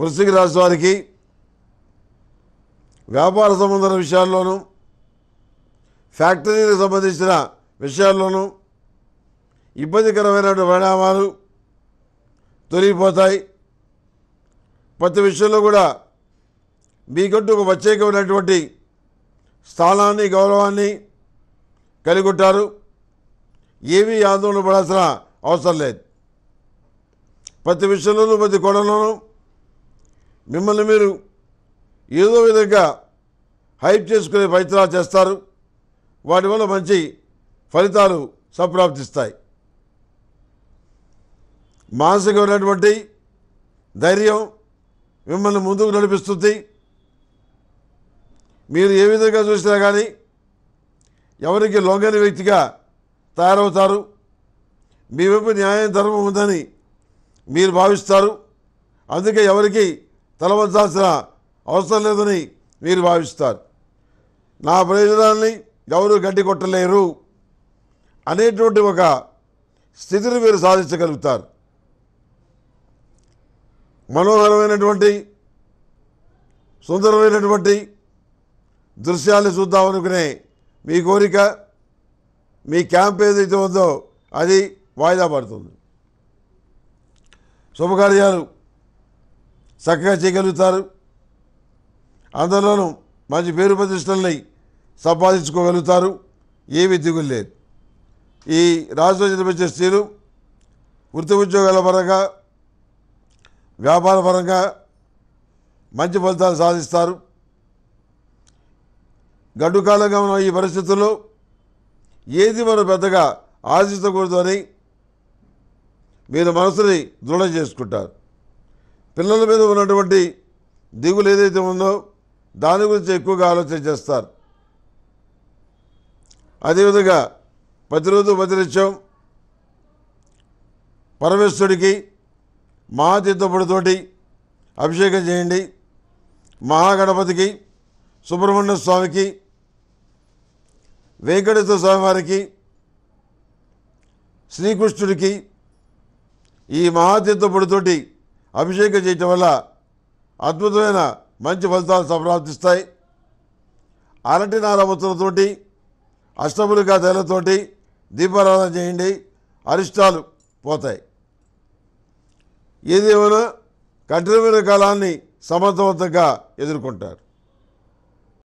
వృశ్చిక రాశి వారికి వ్యాపార సంబంధమైన విషయాల్లోనూ ఫ్యాక్టరీలకు సంబంధించిన విషయాల్లోనూ ఇబ్బందికరమైనటువంటి పరిణామాలు తొలగిపోతాయి ప్రతి విషయంలో కూడా మీకంటూ ఒక ప్రత్యేకమైనటువంటి స్థానాన్ని గౌరవాన్ని కలిగొట్టారు ఏమీ ఆందోళన పడాల్సిన అవసరం లేదు ప్రతి విషయంలోనూ ప్రతి కోణంలోనూ మిమ్మల్ని మీరు ఏదో విధంగా హైప్ చేసుకునే ప్రయత్నాలు చేస్తారు వాటి వల్ల మంచి ఫలితాలు సంప్రాప్తిస్తాయి మానసికమైనటువంటి ధైర్యం మిమ్మల్ని ముందుకు నడిపిస్తుంది మీరు ఏ విధంగా చూసినా కానీ ఎవరికి లొంగని వ్యక్తిగా తయారవుతారు మీ వైపు న్యాయం ధర్మం ఉందని మీరు భావిస్తారు అందుకే ఎవరికి తలవంచాల్సిన అవసరం లేదని మీరు భావిస్తారు నా ప్రయోజనాన్ని ఎవరు గడ్డి కొట్టలేరు అనేటువంటి ఒక స్థితిని మీరు సాధించగలుగుతారు మనోహరమైనటువంటి సుందరమైనటువంటి దృశ్యాన్ని చూద్దామనుకునే మీ కోరిక మీ క్యాంప్ ఏదైతే ఉందో అది వాయిదా పడుతుంది శుభకార్యాలు చక్కగా చేయగలుగుతారు అందులోనూ మంచి పేరు ప్రతిష్టలని సంపాదించుకోగలుగుతారు ఏమి దిగులు లేదు ఈ రాజులో జన్మించే స్త్రీలు వృత్తి ఉద్యోగాల పరంగా వ్యాపార పరంగా మంచి ఫలితాలు సాధిస్తారు గడ్డు కాలంగా ఉన్న ఈ పరిస్థితుల్లో ఏది మనం పెద్దగా ఆశించకూడదు అని మీరు మనసుని దృఢం చేసుకుంటారు పిల్లల మీద ఉన్నటువంటి దిగులు ఏదైతే ఉందో దాని గురించి ఎక్కువగా ఆలోచన చేస్తారు అదేవిధంగా ప్రతిరోజు ప్రతినిత్యం పరమేశ్వరుడికి మహాతీర్థపుడితోటి అభిషేకం చేయండి మహాగణపతికి సుబ్రహ్మణ్య స్వామికి వెంకటేశ్వర స్వామివారికి శ్రీకృష్ణుడికి ఈ మహాతీర్థపుడితోటి అభిషేకం చేయటం వల్ల అద్భుతమైన మంచి ఫలితాలు సంప్రాప్తిస్తాయి అరటి నారముతులతోటి అష్టములుగా తెలతోటి దీపారాధన చేయండి అరిష్టాలు పోతాయి ఏదేమైనా కఠినమైన కాలాన్ని సమర్థవంతంగా ఎదుర్కొంటారు